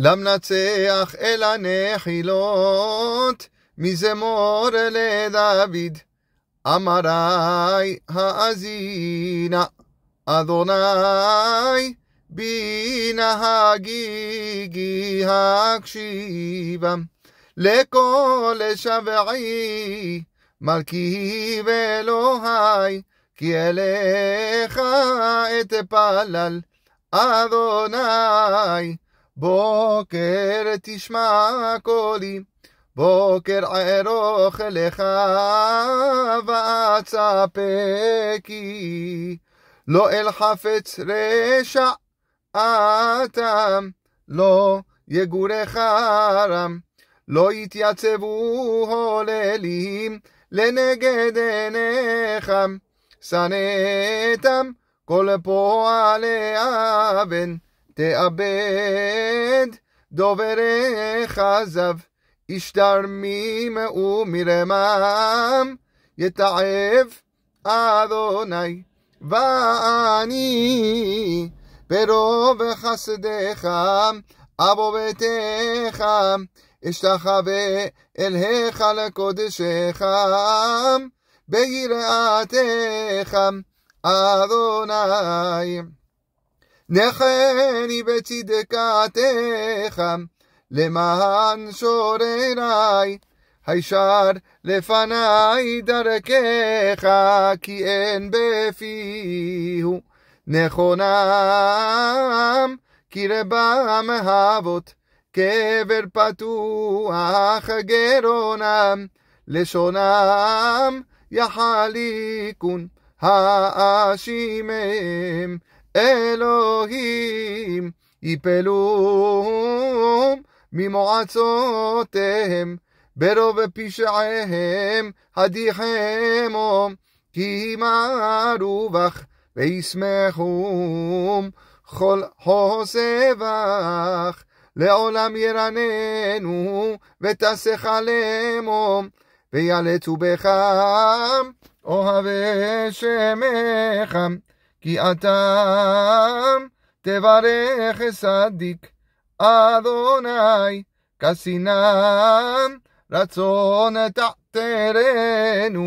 למנצח אל הנחילות, מזמור לדוד. אמרי האזינה, אדוני בינה הגיגי הקשיבם. לכל שבעי מרכיב אלוהי, כי אליך אתפלל, אדוני. בוקר תשמע קולי, בוקר ארוך לך, ואצפה כי לא אל חפץ רשע אתם, לא יגורך רם, לא יתייצבו הוללים לנגד עיניך, שנאתם כל פועלי אבן. תאבד דובריך זב, איש תרמים ומרמם, יתעב אדוני, ואני ברוב חסדך, אבו ביתך, אשתחווה אל היכל קודשך, ביראתך, אדוני. נחני בצדקתך, למען שורריי, הישר לפניי דרכך, כי אין בפיהו נכונם, כי רבם אבות, קבר פתוח גרונם, לשונם יחליקון האשימם. אלוהים יפלום ממועצותיהם ברוב פשעיהם הדיחמו כי ימרו בך וישמחום כל בך לעולם ירננו ותסך עלימו ויאלצו בך אוהבי שמך כי עתם תברך צדיק אדוני, כסינם רצון תעתרנו.